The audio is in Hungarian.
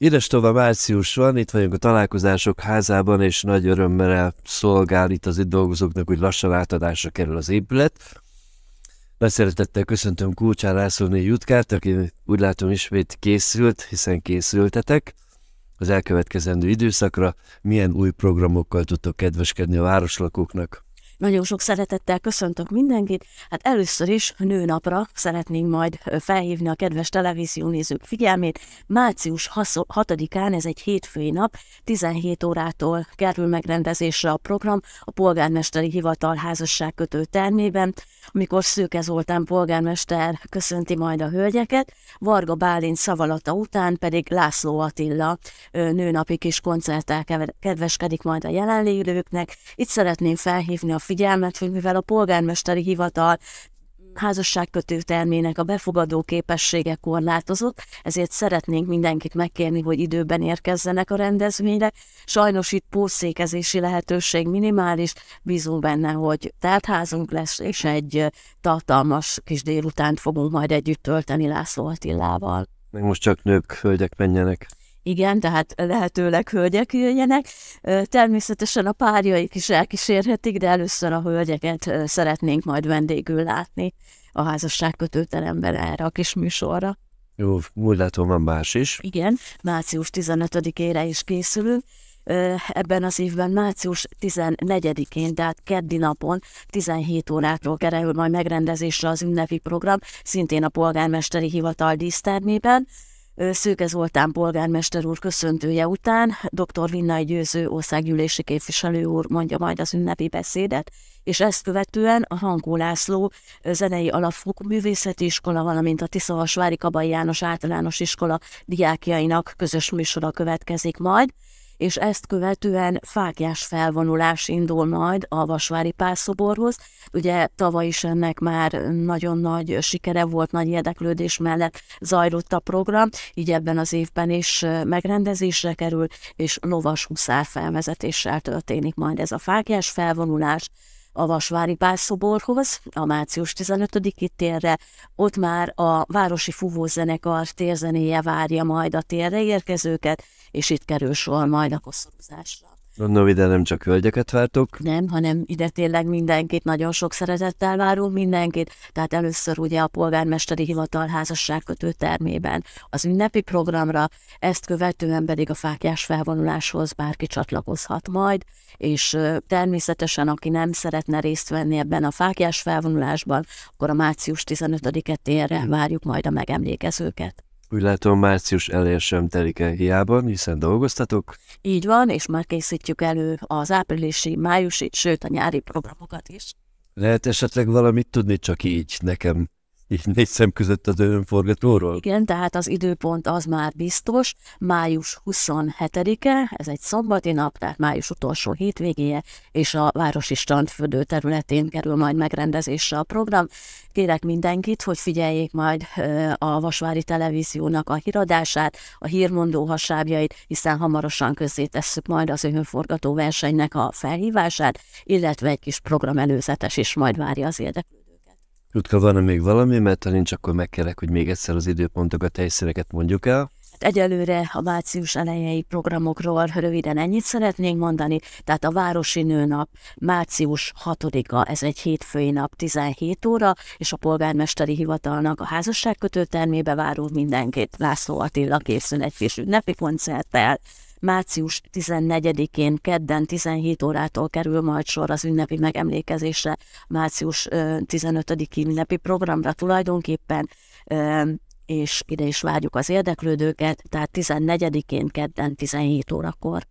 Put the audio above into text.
Édes Tova március van, itt vagyunk a találkozások házában, és nagy örömmel szolgál itt az itt dolgozóknak, hogy lassan átadásra kerül az épület. Nagy szeretettel köszöntöm Kulcsán Lászlóné Jutkát, aki úgy látom ismét készült, hiszen készültetek az elkövetkezendő időszakra. Milyen új programokkal tudtok kedveskedni a városlakóknak? Nagyon sok szeretettel köszöntök mindenkit. Hát először is nőnapra szeretnénk majd felhívni a kedves nézők figyelmét. Március 6-án, ez egy hétfői nap, 17 órától kerül megrendezésre a program a polgármesteri hivatal házasság kötő termében, amikor Szőke Zoltán polgármester köszönti majd a hölgyeket, Varga Bálint szavalata után pedig László Attila nőnapi kis koncerttel kedveskedik majd a jelenlévőknek. Itt szeretném felhívni a figyelmet, hogy mivel a polgármesteri hivatal házasságkötő termének a befogadó képessége korlátozott, ezért szeretnénk mindenkit megkérni, hogy időben érkezzenek a rendezvényre. Sajnos itt pószékezési lehetőség minimális, bízunk benne, hogy tehát házunk lesz, és egy tartalmas kis délutánt fogunk majd együtt tölteni László Attilával. Meg most csak nők, hölgyek menjenek. Igen, tehát lehetőleg hölgyek jöjjenek. Természetesen a párjaik is elkísérhetik, de először a hölgyeket szeretnénk majd vendégül látni a házasságkötőteremben erre a kis műsorra. Jó, úgy látom, van más is. Igen, március 15-ére is készülünk. Ebben az évben március 14-én, tehát keddi napon 17 órától kerül majd megrendezésre az ünnepi program, szintén a polgármesteri hivatal dísztermében. Szőke Zoltán polgármester úr köszöntője után dr. Vinnai Győző országgyűlési képviselő úr mondja majd az ünnepi beszédet, és ezt követően a Hankó László Zenei alapfok Művészeti Iskola, valamint a Tiszahasvári Kabai János Általános Iskola diákjainak közös műsora következik majd és ezt követően fákjás felvonulás indul majd a Vasvári Pálszoborhoz. Ugye tavaly is ennek már nagyon nagy sikere volt, nagy érdeklődés mellett zajlott a program, így ebben az évben is megrendezésre kerül, és lovas huszár felvezetéssel történik majd ez a fákjás felvonulás a Vasvári Pálszoborhoz, a március 15-i térre. Ott már a Városi Fúvózenekar térzenéje várja majd a térre érkezőket, és itt kerül sor majd a koszorúzásra. Gondolom ide nem csak hölgyeket vártok. Nem, hanem ide tényleg mindenkit nagyon sok szeretettel várunk mindenkit. Tehát először ugye a polgármesteri hivatal házasságkötő termében az ünnepi programra, ezt követően pedig a fákjás felvonuláshoz bárki csatlakozhat majd, és természetesen aki nem szeretne részt venni ebben a fákjás felvonulásban, akkor a március 15-e térre várjuk majd a megemlékezőket. Úgy látom, március elé sem telik el hiába, hiszen dolgoztatok. Így van, és már készítjük elő az áprilisi, májusi, sőt a nyári programokat is. Lehet esetleg valamit tudni csak így nekem és négy szem között az önforgatóról? Igen, tehát az időpont az már biztos, május 27-e, ez egy szombati nap, tehát május utolsó hétvégéje, és a Városi Strandfödő területén kerül majd megrendezésre a program. Kérek mindenkit, hogy figyeljék majd a Vasvári Televíziónak a híradását, a hírmondó hasábjait, hiszen hamarosan közzé tesszük majd az önforgató versenynek a felhívását, illetve egy kis program előzetes is majd várja az érdeklődést. Jutka, van még valami, mert ha nincs, akkor megkérlek, hogy még egyszer az időpontokat, helyszíneket mondjuk el. Hát egyelőre a március elejei programokról röviden ennyit szeretnénk mondani, tehát a Városi Nőnap március 6-a, ez egy hétfői nap 17 óra, és a polgármesteri hivatalnak a házasságkötő termébe várunk mindenkit. László Attila készül egy kis ünnepi koncerttel, Március 14-én kedden 17 órától kerül majd sor az ünnepi megemlékezésre, március 15-i ünnepi programra tulajdonképpen és ide is várjuk az érdeklődőket, tehát 14-én kedden 17 órakor.